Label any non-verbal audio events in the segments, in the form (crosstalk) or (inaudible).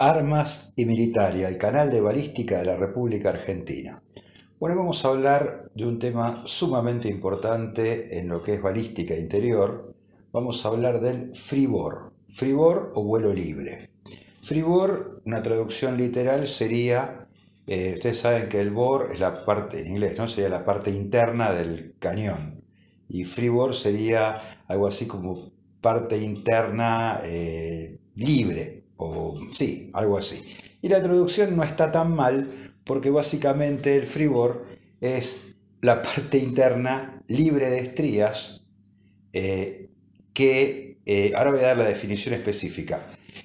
Armas y Militaria, el canal de balística de la República Argentina. Bueno, vamos a hablar de un tema sumamente importante en lo que es balística interior. Vamos a hablar del fribor, fribor o vuelo libre. Fribor, una traducción literal sería, eh, ustedes saben que el bor es la parte, en inglés, ¿no? Sería la parte interna del cañón. Y fribor sería algo así como parte interna eh, libre o sí, algo así. Y la introducción no está tan mal porque básicamente el freeboard es la parte interna libre de estrías eh, que eh, ahora voy a dar la definición específica.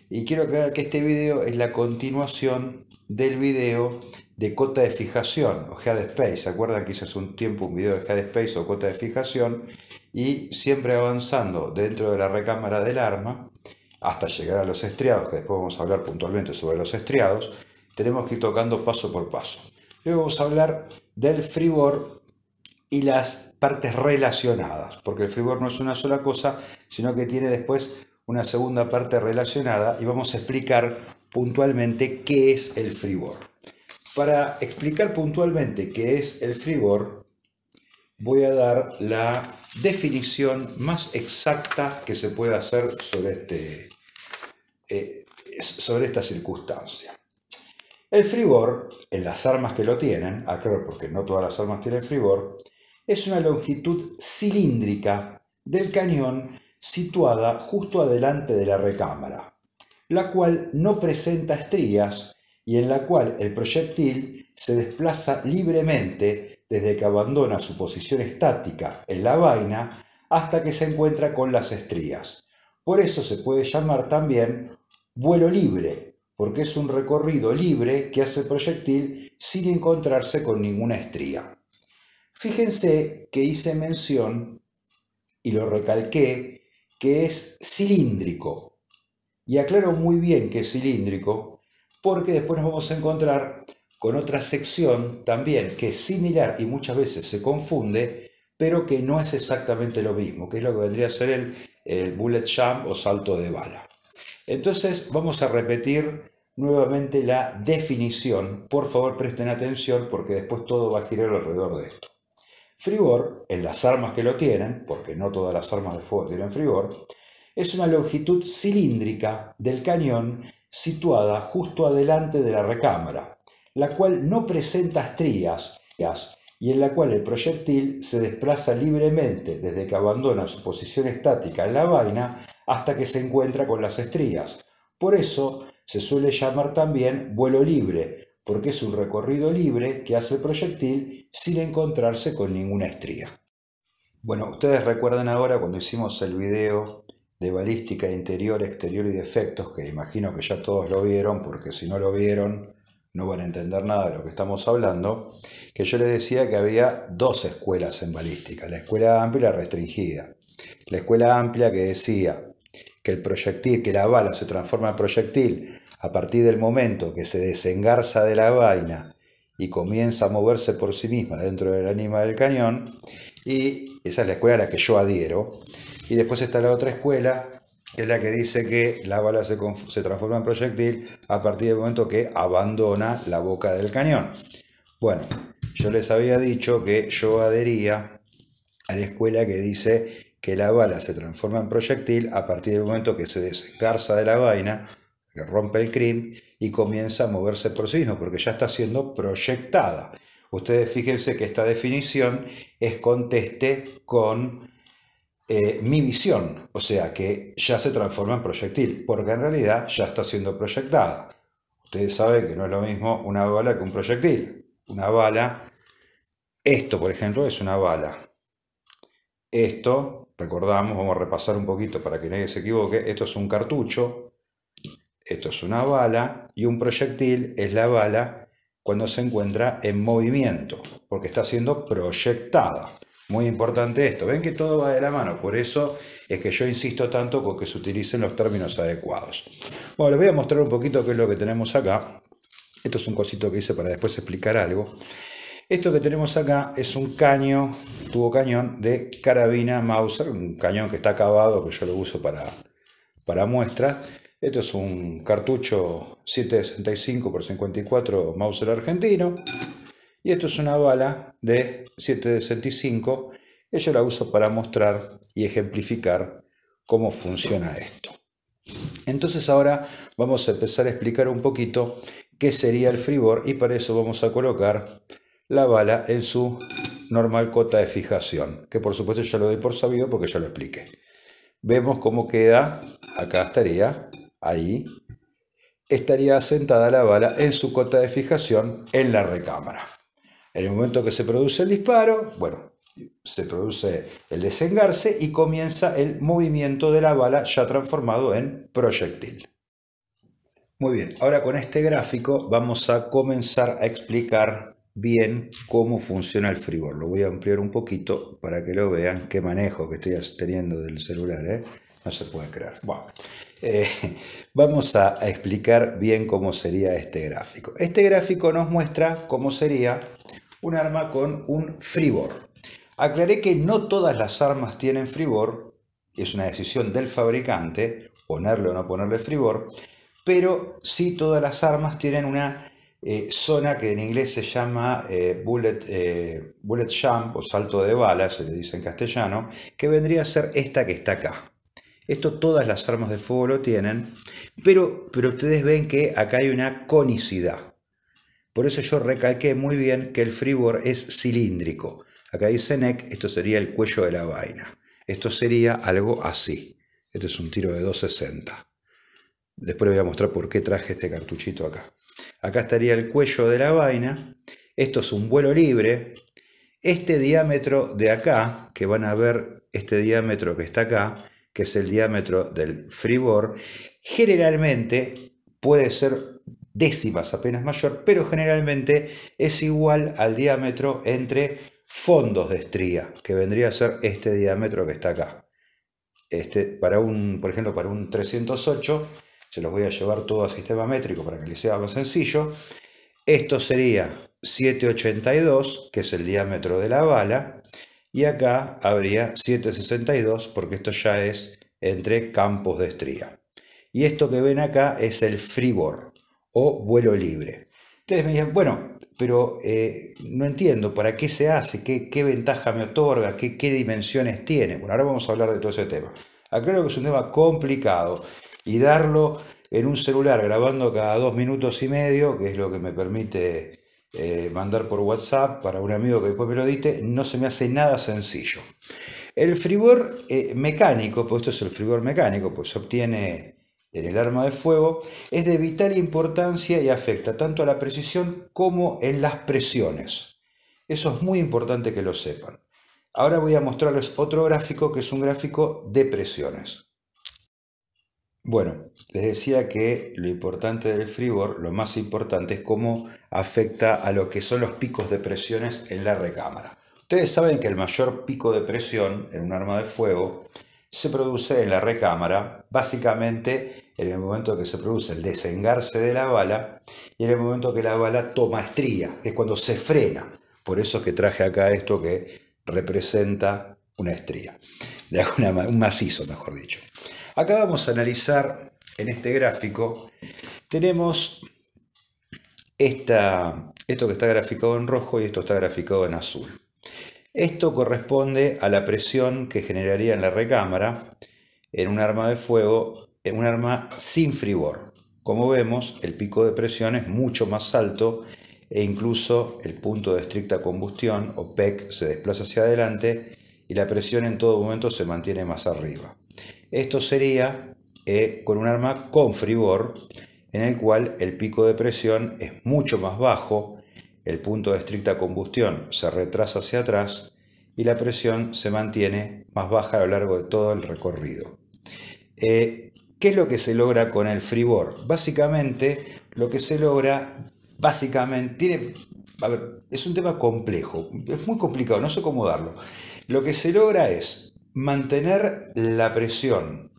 Y quiero aclarar que este video es la continuación del video de cota de fijación o head space. ¿Se acuerdan que hice hace un tiempo un video de head space o cota de fijación? Y siempre avanzando dentro de la recámara del arma, hasta llegar a los estriados, que después vamos a hablar puntualmente sobre los estriados, tenemos que ir tocando paso por paso. Hoy vamos a hablar del fribor y las partes relacionadas, porque el fribor no es una sola cosa, sino que tiene después una segunda parte relacionada y vamos a explicar puntualmente qué es el fribor. Para explicar puntualmente qué es el fribor, voy a dar la definición más exacta que se puede hacer sobre este, eh, sobre esta circunstancia. El frigor, en las armas que lo tienen, aclaro ah, porque no todas las armas tienen frigor, es una longitud cilíndrica del cañón situada justo adelante de la recámara, la cual no presenta estrías y en la cual el proyectil se desplaza libremente desde que abandona su posición estática en la vaina hasta que se encuentra con las estrías, por eso se puede llamar también vuelo libre, porque es un recorrido libre que hace el proyectil sin encontrarse con ninguna estría. Fíjense que hice mención y lo recalqué que es cilíndrico. Y aclaro muy bien que es cilíndrico porque después nos vamos a encontrar con otra sección también que es similar y muchas veces se confunde, pero que no es exactamente lo mismo, que es lo que vendría a ser el el bullet jump o salto de bala. Entonces vamos a repetir nuevamente la definición. Por favor presten atención porque después todo va a girar alrededor de esto. Fribor, en las armas que lo tienen, porque no todas las armas de fuego tienen fribor, es una longitud cilíndrica del cañón situada justo adelante de la recámara, la cual no presenta estrías y en la cual el proyectil se desplaza libremente desde que abandona su posición estática en la vaina hasta que se encuentra con las estrías. Por eso se suele llamar también vuelo libre, porque es un recorrido libre que hace el proyectil sin encontrarse con ninguna estría. Bueno, ustedes recuerdan ahora cuando hicimos el video de balística interior, exterior y defectos, que imagino que ya todos lo vieron, porque si no lo vieron, no van a entender nada de lo que estamos hablando, que yo les decía que había dos escuelas en balística, la escuela amplia y la restringida. La escuela amplia que decía que el proyectil, que la bala se transforma en proyectil a partir del momento que se desengarza de la vaina y comienza a moverse por sí misma dentro del ánima del cañón, y esa es la escuela a la que yo adhiero. Y después está la otra escuela es la que dice que la bala se, se, transforma en proyectil a partir del momento que abandona la boca del cañón. Bueno, yo les había dicho que yo adhería a la escuela que dice que la bala se transforma en proyectil a partir del momento que se desgarza de la vaina, que rompe el crimp y comienza a moverse por sí mismo, porque ya está siendo proyectada. Ustedes fíjense que esta definición es conteste con eh, mi visión, o sea que ya se transforma en proyectil, porque en realidad ya está siendo proyectada. Ustedes saben que no es lo mismo una bala que un proyectil. Una bala, esto por ejemplo es una bala. Esto, recordamos, vamos a repasar un poquito para que nadie se equivoque, esto es un cartucho, esto es una bala y un proyectil es la bala cuando se encuentra en movimiento, porque está siendo proyectada. Muy importante esto. Ven que todo va de la mano. Por eso es que yo insisto tanto con que se utilicen los términos adecuados. Bueno, les voy a mostrar un poquito qué es lo que tenemos acá. Esto es un cosito que hice para después explicar algo. Esto que tenemos acá es un caño, tubo cañón de carabina Mauser, un cañón que está acabado, que yo lo uso para, para muestras. Esto es un cartucho 765 x 54 Mauser argentino. Y esto es una bala de 765. Ella la uso para mostrar y ejemplificar cómo funciona esto. Entonces ahora vamos a empezar a explicar un poquito qué sería el fribor y para eso vamos a colocar la bala en su normal cota de fijación, que por supuesto ya lo doy por sabido porque ya lo expliqué. Vemos cómo queda, acá estaría, ahí, estaría asentada la bala en su cota de fijación en la recámara. En el momento que se produce el disparo, bueno, se produce el desengarse y comienza el movimiento de la bala ya transformado en proyectil. Muy bien, ahora con este gráfico vamos a comenzar a explicar bien cómo funciona el frigor Lo voy a ampliar un poquito para que lo vean. Qué manejo que estoy teniendo del celular, ¿eh? No se puede creer. Bueno, eh, (laughs) vamos a explicar bien cómo sería este gráfico. Este gráfico nos muestra cómo sería un arma con un fribor. Aclaré que no todas las armas tienen fribor, es una decisión del fabricante ponerle o no ponerle fribor, pero sí todas las armas tienen una eh, zona que en inglés se llama eh, bullet, eh, bullet jump o salto de bala, se le dice en castellano, que vendría a ser esta que está acá. Esto todas las armas de fuego lo tienen, pero, pero ustedes ven que acá hay una conicidad. Por eso yo recalqué muy bien que el freeboard es cilíndrico. Acá dice neck, esto sería el cuello de la vaina. Esto sería algo así. Este es un tiro de 260. Después voy a mostrar por qué traje este cartuchito acá. Acá estaría el cuello de la vaina. Esto es un vuelo libre. Este diámetro de acá, que van a ver este diámetro que está acá, que es el diámetro del freeboard, generalmente puede ser décimas apenas mayor, pero generalmente es igual al diámetro entre fondos de estría, que vendría a ser este diámetro que está acá. Este, para un, por ejemplo, para un 308, se los voy a llevar todo a sistema métrico para que les sea más sencillo. Esto sería 782, que es el diámetro de la bala, y acá habría 762, porque esto ya es entre campos de estría. Y esto que ven acá es el fribor, o vuelo libre. Ustedes me dicen, bueno, pero eh, no entiendo para qué se hace, qué, ventaja me otorga, qué, dimensiones tiene. Bueno, ahora vamos a hablar de todo ese tema. Aclaro que es un tema complicado y darlo en un celular grabando cada dos minutos y medio, que es lo que me permite eh, mandar por WhatsApp para un amigo que después me lo diste, no se me hace nada sencillo. El frigor eh, mecánico, pues esto es el frigor mecánico, pues se obtiene en el arma de fuego es de vital importancia y afecta tanto a la precisión como en las presiones. Eso es muy importante que lo sepan. Ahora voy a mostrarles otro gráfico que es un gráfico de presiones. Bueno, les decía que lo importante del freeboard, lo más importante es cómo afecta a lo que son los picos de presiones en la recámara. Ustedes saben que el mayor pico de presión en un arma de fuego se produce en la recámara, básicamente en el momento que se produce el desengarse de la bala y en el momento que la bala toma estría, que es cuando se frena. Por eso es que traje acá esto que representa una estría, de un macizo, mejor dicho. Acá vamos a analizar en este gráfico, tenemos esto que está graficado en rojo y esto está graficado en azul. Esto corresponde a la presión que generaría en la recámara en un arma de fuego un arma sin fribor. Como vemos, el pico de presión es mucho más alto e incluso el punto de estricta combustión o PEC se desplaza hacia adelante y la presión en todo momento se mantiene más arriba. Esto sería eh, con un arma con fribor en el cual el pico de presión es mucho más bajo, el punto de estricta combustión se retrasa hacia atrás y la presión se mantiene más baja a lo largo de todo el recorrido. Eh, ¿Qué es lo que se logra con el fribor? Básicamente, lo que se logra, básicamente, tiene, es un tema complejo, es muy complicado, no sé cómo darlo. Lo que se logra es mantener la presión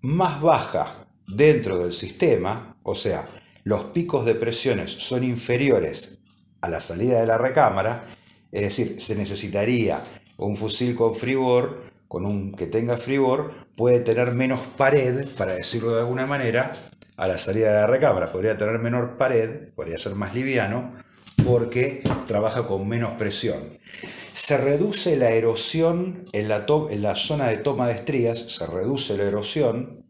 más baja dentro del sistema, o sea, los picos de presiones son inferiores a la salida de la recámara, es decir, se necesitaría un fusil con fribor con un que tenga fribor puede tener menos pared, para decirlo de alguna manera, a la salida de la recámara. Podría tener menor pared, podría ser más liviano, porque trabaja con menos presión. Se reduce la erosión en la, en la zona de toma de estrías, se reduce la erosión.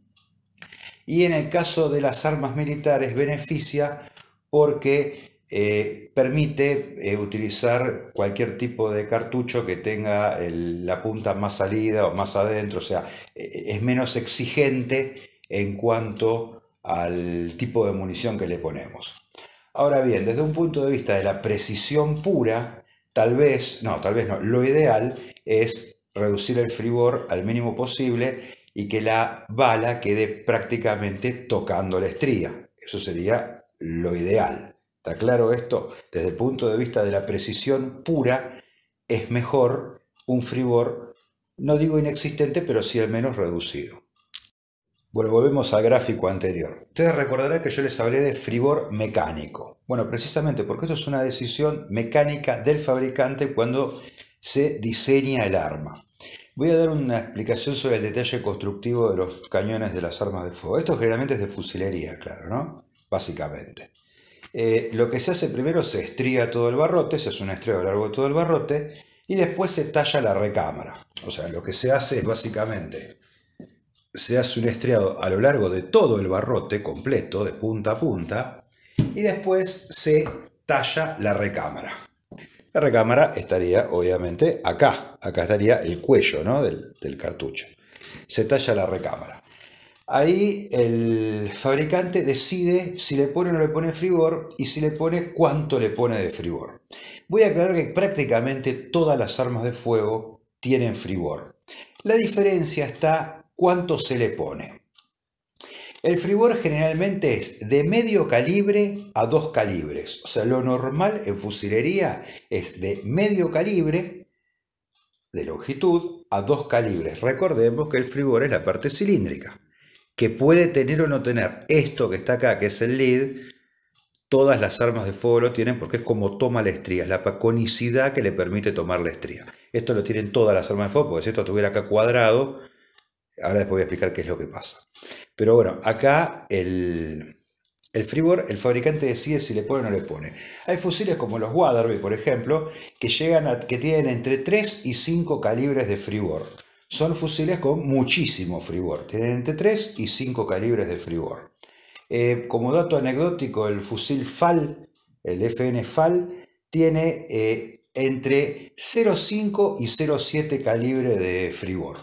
Y en el caso de las armas militares beneficia porque eh, permite eh, utilizar cualquier tipo de cartucho que tenga la punta más salida o más adentro, o sea, e, e, es menos exigente en cuanto al tipo de munición que le ponemos. Ahora bien, desde un punto de vista de la precisión pura, tal vez, no, tal vez no, lo ideal es reducir el fribor al mínimo posible y que la bala quede prácticamente tocando la estría. Eso sería lo ideal. ¿Está claro esto? Desde el punto de vista de la precisión pura, es mejor un fribor, no digo inexistente, pero sí al menos reducido. Bueno, volvemos al gráfico anterior. Ustedes recordarán que yo les hablé de fribor mecánico. Bueno, precisamente porque esto es una decisión mecánica del fabricante cuando se diseña el arma. Voy a dar una explicación sobre el detalle constructivo de los cañones de las armas de fuego. Esto generalmente es de fusilería, claro, ¿no? Básicamente. Eh, lo que se hace primero se estría todo el barrote, se hace un estriado a lo largo de todo el barrote, y después se talla la recámara. O sea, lo que se hace es básicamente, se hace un estriado a lo largo de todo el barrote completo, de punta a punta, y después se talla la recámara. La recámara estaría obviamente acá, acá estaría el cuello del cartucho. Se talla la recámara. Ahí el fabricante decide si le pone o no le pone fribor y si le pone cuánto le pone de fribor. Voy a aclarar que prácticamente todas las armas de fuego tienen fribor. La diferencia está cuánto se le pone. El fribor generalmente es de medio calibre a dos calibres. O sea, lo normal en fusilería es de medio calibre de longitud a dos calibres. Recordemos que el fribor es la parte cilíndrica que puede tener o no tener esto que está acá, que es el lead, todas las armas de fuego lo tienen porque es como toma la estría, es la conicidad que le permite tomar la estría. Esto lo tienen todas las armas de fuego, porque si esto estuviera acá cuadrado, ahora después voy a explicar qué es lo que pasa. Pero bueno, acá el, el el fabricante decide si le pone o no le pone. Hay fusiles como los Waterby, por ejemplo, que, llegan a, que tienen entre 3 y 5 calibres de freeboard son fusiles con muchísimo fribor. Tienen entre 3 y 5 calibres de fribor. Eh, como dato anecdótico, el fusil FAL, el FN FAL, tiene eh, entre 0,5 y 0,7 calibre de fribor.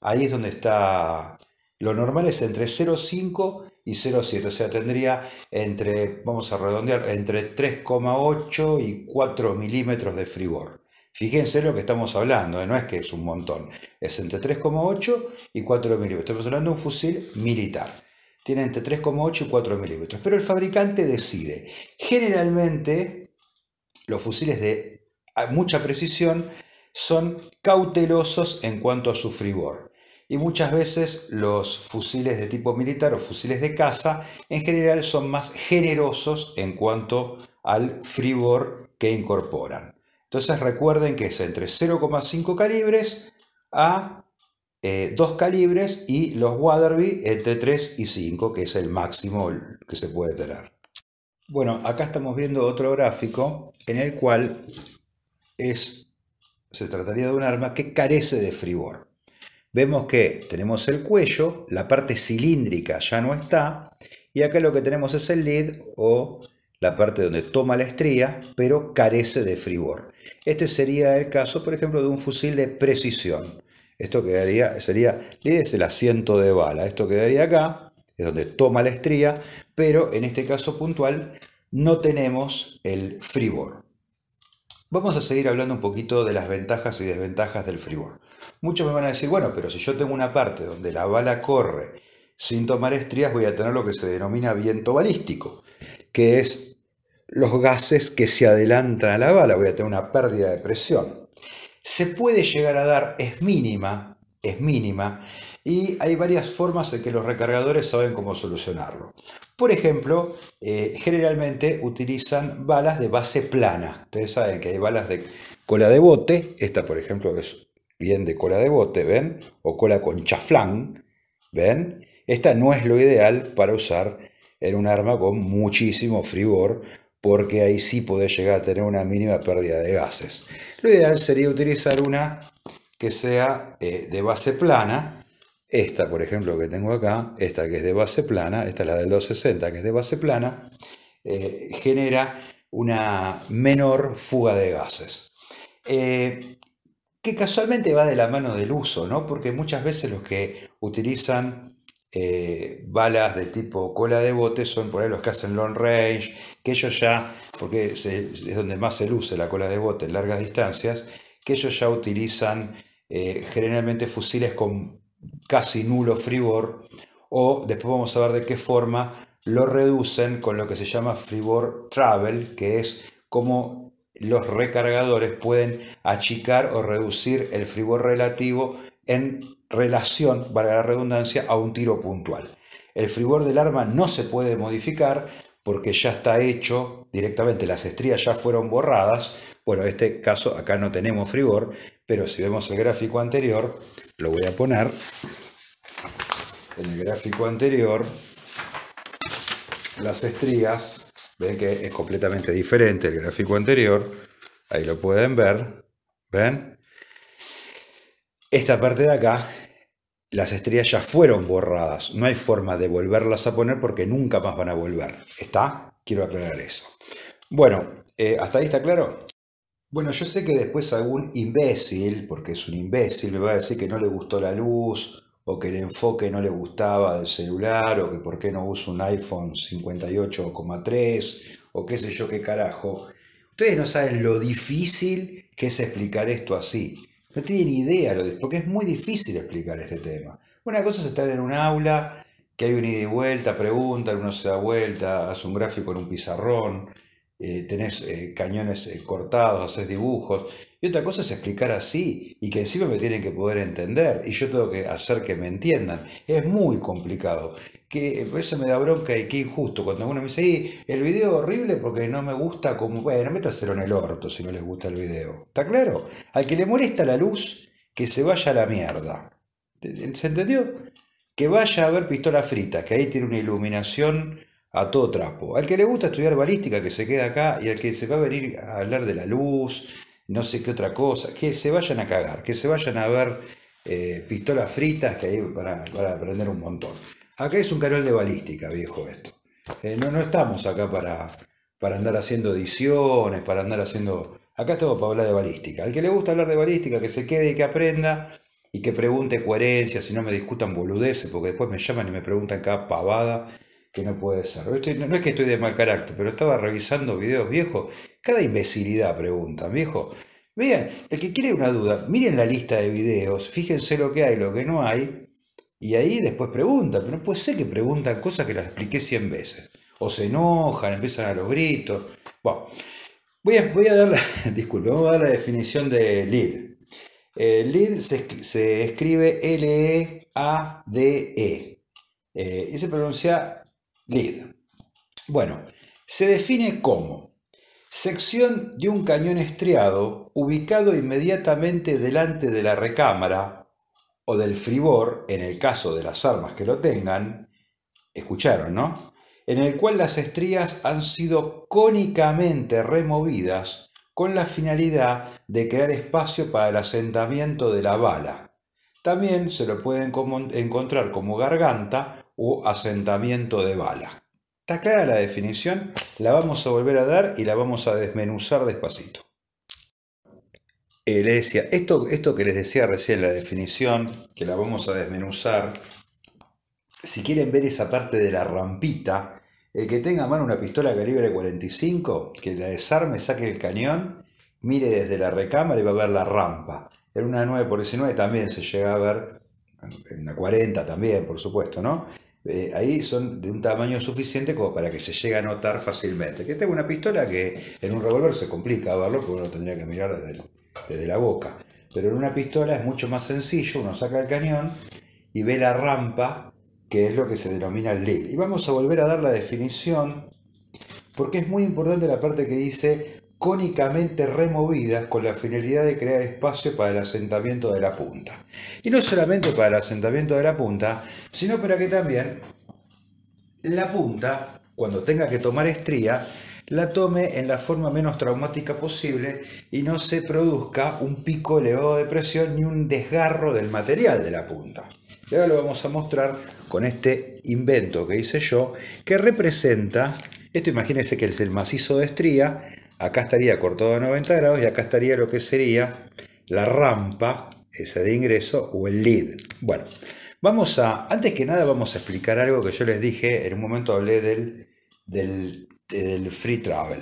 Ahí es donde está. Lo normal es entre 0,5 y 0,7. O sea, tendría entre, vamos a redondear, entre 3,8 y 4 milímetros de fribor. Fíjense lo que estamos hablando, ¿eh? no es que es un montón, es entre 3,8 y 4 milímetros. Estamos hablando de un fusil militar. Tiene entre 3,8 y 4 milímetros. Pero el fabricante decide. Generalmente, los fusiles de mucha precisión son cautelosos en cuanto a su frigor. Y muchas veces los fusiles de tipo militar o fusiles de caza en general son más generosos en cuanto al frigor que incorporan. Entonces recuerden que es entre 0,5 calibres a 2 eh, calibres y los Waterby entre 3 y 5, que es el máximo que se puede tener. Bueno, acá estamos viendo otro gráfico en el cual es, se trataría de un arma que carece de fribor. Vemos que tenemos el cuello, la parte cilíndrica ya no está, y acá lo que tenemos es el lead o la parte donde toma la estría, pero carece de fribor. Este sería el caso, por ejemplo, de un fusil de precisión. Esto quedaría, sería, es el asiento de bala. Esto quedaría acá, es donde toma la estría, pero en este caso puntual no tenemos el fribor. Vamos a seguir hablando un poquito de las ventajas y desventajas del fribor. Muchos me van a decir, bueno, pero si yo tengo una parte donde la bala corre sin tomar estrías, voy a tener lo que se denomina viento balístico, que es los gases que se adelantan a la bala, voy a tener una pérdida de presión. Se puede llegar a dar, es mínima, es mínima, y hay varias formas en que los recargadores saben cómo solucionarlo. Por ejemplo, eh, generalmente utilizan balas de base plana. Ustedes saben que hay balas de cola de bote, esta por ejemplo es bien de cola de bote, ¿ven? O cola con chaflán, ¿ven? Esta no es lo ideal para usar en un arma con muchísimo fribor porque ahí sí podés llegar a tener una mínima pérdida de gases. Lo ideal sería utilizar una que sea eh, de base plana. Esta, por ejemplo, que tengo acá, esta que es de base plana, esta es la del 260 que es de base plana, eh, genera una menor fuga de gases. Eh, que casualmente va de la mano del uso, ¿no? Porque muchas veces los que utilizan eh, balas de tipo cola de bote son por ahí los que hacen long range, que ellos ya, porque es donde más se luce la cola de bote en largas distancias, que ellos ya utilizan eh, generalmente fusiles con casi nulo fribor, o después vamos a ver de qué forma lo reducen con lo que se llama fribor travel, que es como los recargadores pueden achicar o reducir el fribor relativo en relación, para la redundancia, a un tiro puntual. El frigor del arma no se puede modificar porque ya está hecho directamente, las estrías ya fueron borradas. Bueno, en este caso acá no tenemos frigor, pero si vemos el gráfico anterior, lo voy a poner en el gráfico anterior, las estrías, ven que es completamente diferente el gráfico anterior, ahí lo pueden ver, ven, esta parte de acá, las estrellas ya fueron borradas. No hay forma de volverlas a poner porque nunca más van a volver. ¿Está? Quiero aclarar eso. Bueno, eh, ¿hasta ahí está claro? Bueno, yo sé que después algún imbécil, porque es un imbécil, me va a decir que no le gustó la luz, o que el enfoque no le gustaba del celular, o que por qué no uso un iPhone 58,3, o qué sé yo qué carajo. Ustedes no saben lo difícil que es explicar esto así no tiene idea porque es muy difícil explicar este tema. Una cosa es estar en un aula, que hay un ida y vuelta, preguntan, uno se da vuelta, hace un gráfico en un pizarrón, eh, tenés eh, cañones eh, cortados, haces dibujos, y otra cosa es explicar así y que encima me tienen que poder entender y yo tengo que hacer que me entiendan. Es muy complicado. Que por eso me da bronca y qué injusto cuando uno me dice, el video horrible porque no me gusta como... Bueno, métaselo en el orto si no les gusta el video. ¿Está claro? Al que le molesta la luz, que se vaya a la mierda. ¿Se entendió? Que vaya a ver pistola frita, que ahí tiene una iluminación a todo trapo. Al que le gusta estudiar balística, que se queda acá, y al que se va a venir a hablar de la luz, no sé qué otra cosa, que se vayan a cagar, que se vayan a ver eh, pistolas fritas que hay para, aprender un montón. Acá es un canal de balística, viejo, esto. Eh, no, no estamos acá para, para andar haciendo ediciones, para andar haciendo... Acá estamos para hablar de balística. Al que le gusta hablar de balística, que se quede y que aprenda y que pregunte coherencia, si no me discutan boludeces, porque después me llaman y me preguntan cada pavada que no puede ser. no, es que estoy de mal carácter, pero estaba revisando videos viejos. Cada imbecilidad pregunta viejo. Vean, el que quiere una duda, miren la lista de videos, fíjense lo que hay, lo que no hay, y ahí después preguntan. Pero no puede ser que preguntan cosas que las expliqué 100 veces. O se enojan, empiezan a los gritos. Bueno, voy a, voy a dar la, (laughs) a dar la definición de lead. Eh, LID se, escribe L-E-A-D-E. E. Eh, y se pronuncia bueno, se define como sección de un cañón estriado ubicado inmediatamente delante de la recámara o del fribor, en el caso de las armas que lo tengan, escucharon, ¿no? En el cual las estrías han sido cónicamente removidas con la finalidad de crear espacio para el asentamiento de la bala. También se lo pueden encontrar como garganta o asentamiento de bala. ¿Está clara la definición? La vamos a volver a dar y la vamos a desmenuzar despacito. esto, esto que les decía recién, la definición, que la vamos a desmenuzar, si quieren ver esa parte de la rampita, el que tenga a mano una pistola calibre 45, que la desarme, saque el cañón, mire desde la recámara y va a ver la rampa. En una 9x19 también se llega a ver, en una 40 también, por supuesto, ¿no? Eh, ahí son de un tamaño suficiente como para que se llegue a notar fácilmente. Que tengo una pistola que en un revólver se complica verlo, porque uno tendría que mirar desde, desde la boca. Pero en una pistola es mucho más sencillo, uno saca el cañón y ve la rampa, que es lo que se denomina el lead. Y vamos a volver a dar la definición, porque es muy importante la parte que dice cónicamente removidas con la finalidad de crear espacio para el asentamiento de la punta. Y no solamente para el asentamiento de la punta, sino para que también la punta, cuando tenga que tomar estría, la tome en la forma menos traumática posible y no se produzca un pico elevado de presión ni un desgarro del material de la punta. Y ahora lo vamos a mostrar con este invento que hice yo, que representa, esto imagínense que es el macizo de estría, acá estaría cortado a 90 grados y acá estaría lo que sería la rampa, esa de ingreso o el lead. Bueno, vamos a, antes que nada vamos a explicar algo que yo les dije, en un momento hablé del, del, free travel,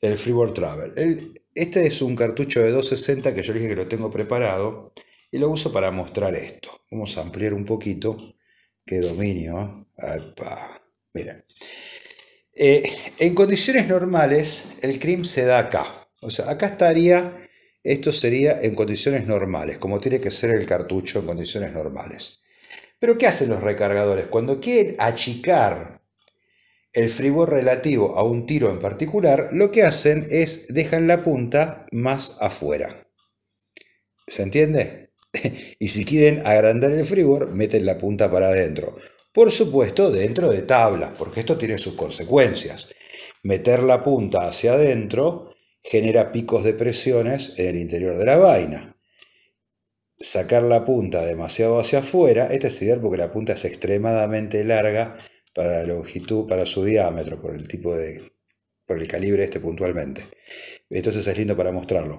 del freeboard travel. este es un cartucho de 260 que yo dije que lo tengo preparado y lo uso para mostrar esto. Vamos a ampliar un poquito. que dominio. ¿eh? miren. Eh, en condiciones normales, el CRIM se da acá. O sea, acá estaría, esto sería en condiciones normales, como tiene que ser el cartucho en condiciones normales. Pero ¿qué hacen los recargadores? Cuando quieren achicar el fribor relativo a un tiro en particular, lo que hacen es dejan la punta más afuera. ¿Se entiende? (laughs) y si quieren agrandar el fribor, meten la punta para adentro. Por supuesto, dentro de tablas, porque esto tiene sus consecuencias. Meter la punta hacia adentro genera picos de presiones en el interior de la vaina. Sacar la punta demasiado hacia afuera, este es ideal porque la punta es extremadamente larga para la longitud, para su diámetro, por el tipo de, por el calibre este puntualmente. Entonces es lindo para mostrarlo.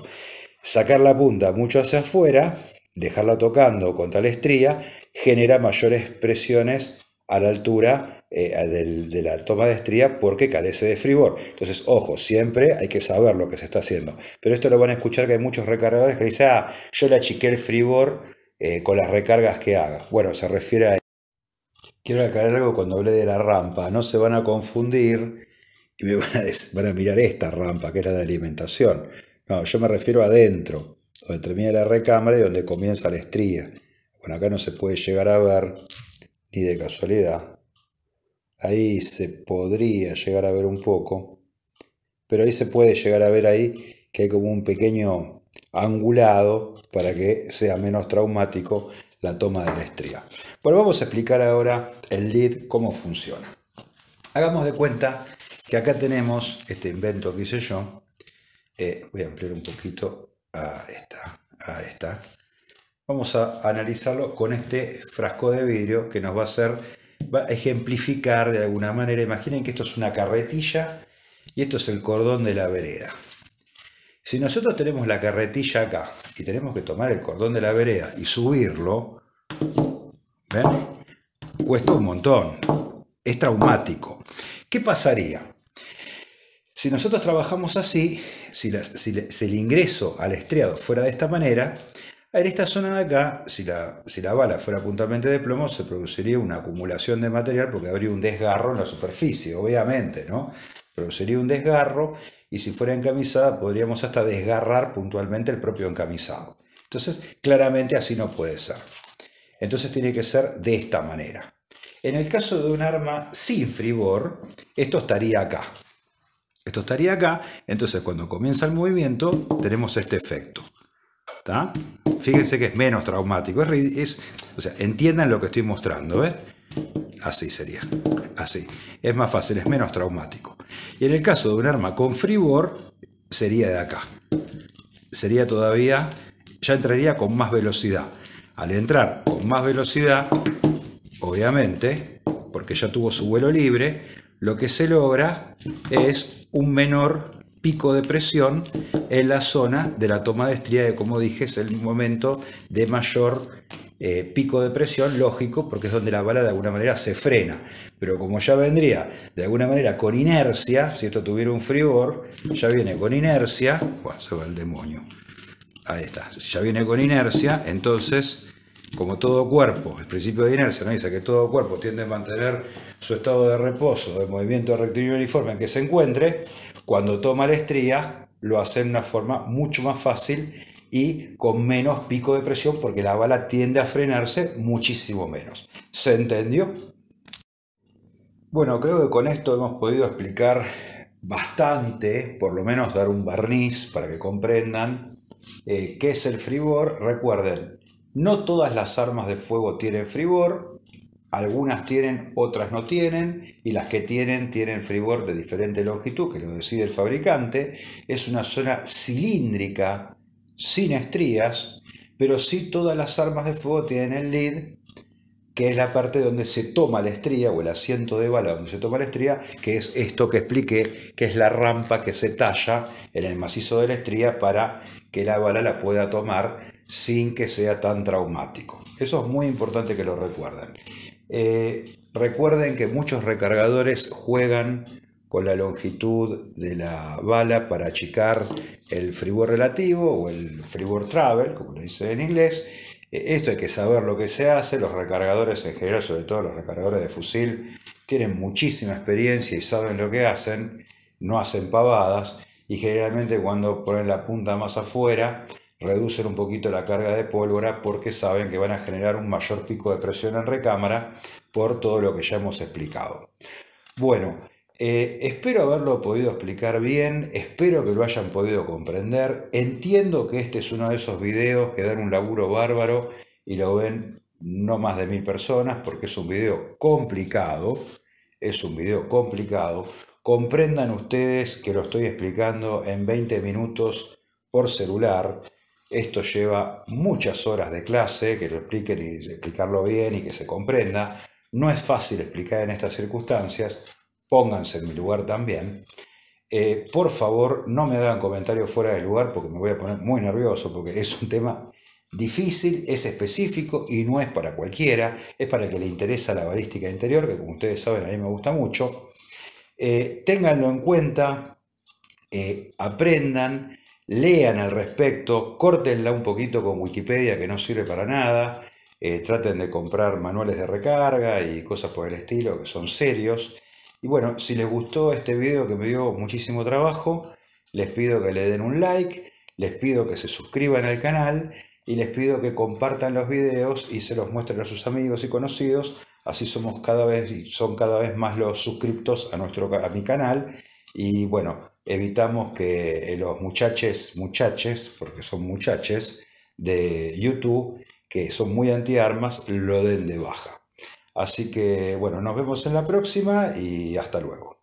Sacar la punta mucho hacia afuera, dejarla tocando con tal estría, genera mayores presiones a la altura eh, de la toma de estría porque carece de fribor. Entonces, ojo, siempre hay que saber lo que se está haciendo. Pero esto lo van a escuchar que hay muchos recargadores que dicen, ah, yo le achiqué el fribor eh, con las recargas que haga. Bueno, se refiere a... Quiero aclarar algo cuando hablé de la rampa, no se van a confundir y me van a, van a mirar esta rampa, que es la de alimentación. No, yo me refiero adentro, donde termina la recámara y donde comienza la estría. Bueno, acá no se puede llegar a ver, ni de casualidad. Ahí se podría llegar a ver un poco, pero ahí se puede llegar a ver ahí que hay como un pequeño angulado para que sea menos traumático la toma de la estría. Bueno, vamos a explicar ahora el lead cómo funciona. Hagamos de cuenta que acá tenemos este invento que hice yo. Eh, voy a ampliar un poquito a esta, a esta. Vamos a analizarlo con este frasco de vidrio que nos va a hacer va a ejemplificar de alguna manera. Imaginen que esto es una carretilla y esto es el cordón de la vereda. Si nosotros tenemos la carretilla acá y tenemos que tomar el cordón de la vereda y subirlo, ¿ven? Cuesta un montón, es traumático. ¿Qué pasaría? Si nosotros trabajamos así, si, si el ingreso al estriado fuera de esta manera, en esta zona de acá, si la, si la bala fuera puntualmente de plomo, se produciría una acumulación de material porque habría un desgarro en la superficie, obviamente, ¿no? Produciría un desgarro y si fuera encamisada podríamos hasta desgarrar puntualmente el propio encamisado. Entonces, claramente así no puede ser. Entonces tiene que ser de esta manera. En el caso de un arma sin fribor, esto estaría acá. Esto estaría acá, entonces cuando comienza el movimiento tenemos este efecto. Fíjense que es menos traumático. Es, o sea, entiendan lo que estoy mostrando, ¿eh? Así sería, así. Es más fácil, es menos traumático. Y en el caso de un arma con fribor, sería de acá. Sería todavía, ya entraría con más velocidad. Al entrar con más velocidad, obviamente, porque ya tuvo su vuelo libre, lo que se logra es un menor pico de presión en la zona de la toma de estría, que como dije es el momento de mayor eh, pico de presión, lógico, porque es donde la bala de alguna manera se frena. Pero como ya vendría de alguna manera con inercia, si esto tuviera un frigor, ya viene con inercia, se va el demonio. Ahí está, si ya viene con inercia, entonces, como todo cuerpo, el principio de inercia nos dice que todo cuerpo tiende a mantener su estado de reposo, de movimiento rectilíneo uniforme en que se encuentre, cuando toma la estría, lo hace de una forma mucho más fácil y con menos pico de presión porque la bala tiende a frenarse muchísimo menos. ¿Se entendió? Bueno, creo que con esto hemos podido explicar bastante, por lo menos dar un barniz para que comprendan eh, qué es el fribor. Recuerden, no todas las armas de fuego tienen fribor, algunas tienen, otras no tienen, y las que tienen tienen freeboard de diferente longitud, que lo decide el fabricante. Es una zona cilíndrica, sin estrías, pero sí todas las armas de fuego tienen el lead, que es la parte donde se toma la estría, o el asiento de bala donde se toma la estría, que es esto que expliqué, que es la rampa que se talla en el macizo de la estría para que la bala la pueda tomar sin que sea tan traumático. Eso es muy importante que lo recuerden. Eh, recuerden que muchos recargadores juegan con la longitud de la bala para achicar el fribor relativo o el fribor travel, como lo dice en inglés. Eh, esto hay que saber lo que se hace. Los recargadores en general, sobre todo los recargadores de fusil, tienen muchísima experiencia y saben lo que hacen. No hacen pavadas y generalmente cuando ponen la punta más afuera reducen un poquito la carga de pólvora porque saben que van a generar un mayor pico de presión en recámara por todo lo que ya hemos explicado. Bueno, eh, espero haberlo podido explicar bien, espero que lo hayan podido comprender. Entiendo que este es uno de esos videos que dan un laburo bárbaro y lo ven no más de mil personas porque es un video complicado, es un video complicado. Comprendan ustedes que lo estoy explicando en 20 minutos por celular esto lleva muchas horas de clase, que lo expliquen y explicarlo bien y que se comprenda. No es fácil explicar en estas circunstancias, pónganse en mi lugar también. Eh, por favor, no me hagan comentarios fuera de lugar porque me voy a poner muy nervioso porque es un tema difícil, es específico y no es para cualquiera, es para el que le interesa la balística interior, que como ustedes saben a mí me gusta mucho. Eh, ténganlo en cuenta, eh, aprendan, lean al respecto, córtenla un poquito con Wikipedia que no sirve para nada, eh, traten de comprar manuales de recarga y cosas por el estilo que son serios. Y bueno, si les gustó este video que me dio muchísimo trabajo, les pido que le den un like, les pido que se suscriban al canal y les pido que compartan los videos y se los muestren a sus amigos y conocidos. Así somos cada vez, son cada vez más los suscriptos a, nuestro, a mi canal. Y bueno, evitamos que eh, los muchaches, muchaches, porque son muchaches de YouTube, que son muy antiarmas, lo den de baja. Así que bueno, nos vemos en la próxima y hasta luego.